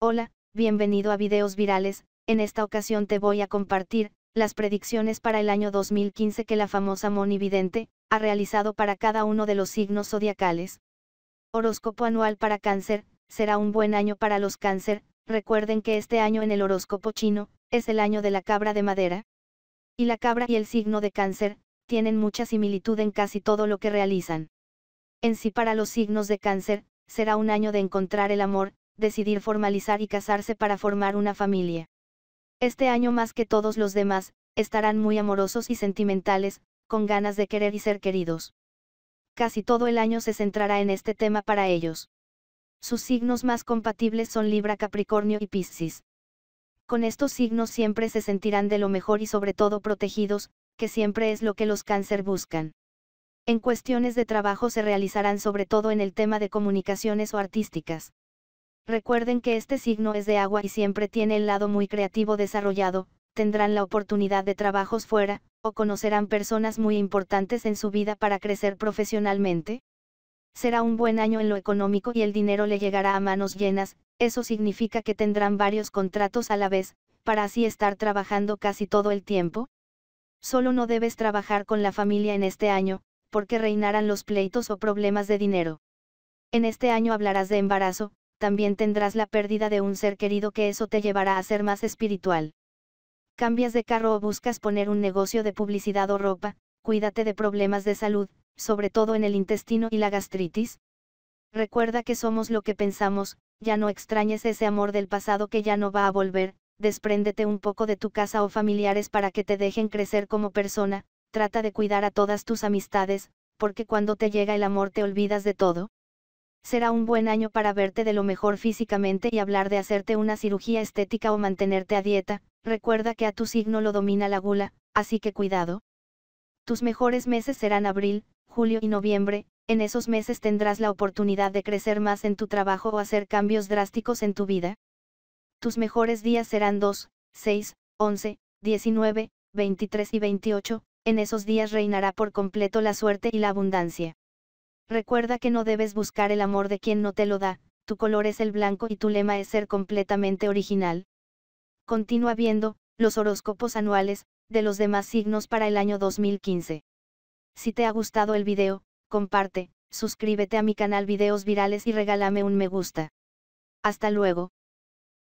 Hola, bienvenido a Videos Virales, en esta ocasión te voy a compartir, las predicciones para el año 2015 que la famosa monividente ha realizado para cada uno de los signos zodiacales. Horóscopo anual para cáncer, será un buen año para los cáncer, recuerden que este año en el horóscopo chino, es el año de la cabra de madera. Y la cabra y el signo de cáncer, tienen mucha similitud en casi todo lo que realizan. En sí para los signos de cáncer, será un año de encontrar el amor, decidir formalizar y casarse para formar una familia. Este año más que todos los demás, estarán muy amorosos y sentimentales, con ganas de querer y ser queridos. Casi todo el año se centrará en este tema para ellos. Sus signos más compatibles son Libra, Capricornio y Piscis. Con estos signos siempre se sentirán de lo mejor y sobre todo protegidos, que siempre es lo que los cáncer buscan. En cuestiones de trabajo se realizarán sobre todo en el tema de comunicaciones o artísticas. Recuerden que este signo es de agua y siempre tiene el lado muy creativo desarrollado, tendrán la oportunidad de trabajos fuera, o conocerán personas muy importantes en su vida para crecer profesionalmente. Será un buen año en lo económico y el dinero le llegará a manos llenas, eso significa que tendrán varios contratos a la vez, para así estar trabajando casi todo el tiempo. Solo no debes trabajar con la familia en este año, porque reinarán los pleitos o problemas de dinero. En este año hablarás de embarazo, también tendrás la pérdida de un ser querido que eso te llevará a ser más espiritual. Cambias de carro o buscas poner un negocio de publicidad o ropa, cuídate de problemas de salud, sobre todo en el intestino y la gastritis. Recuerda que somos lo que pensamos, ya no extrañes ese amor del pasado que ya no va a volver, despréndete un poco de tu casa o familiares para que te dejen crecer como persona, trata de cuidar a todas tus amistades, porque cuando te llega el amor te olvidas de todo. Será un buen año para verte de lo mejor físicamente y hablar de hacerte una cirugía estética o mantenerte a dieta, recuerda que a tu signo lo domina la gula, así que cuidado. Tus mejores meses serán abril, julio y noviembre, en esos meses tendrás la oportunidad de crecer más en tu trabajo o hacer cambios drásticos en tu vida. Tus mejores días serán 2, 6, 11, 19, 23 y 28, en esos días reinará por completo la suerte y la abundancia. Recuerda que no debes buscar el amor de quien no te lo da, tu color es el blanco y tu lema es ser completamente original. Continúa viendo, los horóscopos anuales, de los demás signos para el año 2015. Si te ha gustado el video, comparte, suscríbete a mi canal Videos Virales y regálame un me gusta. Hasta luego.